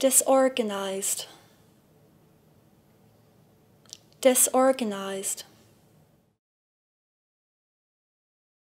disorganized, disorganized.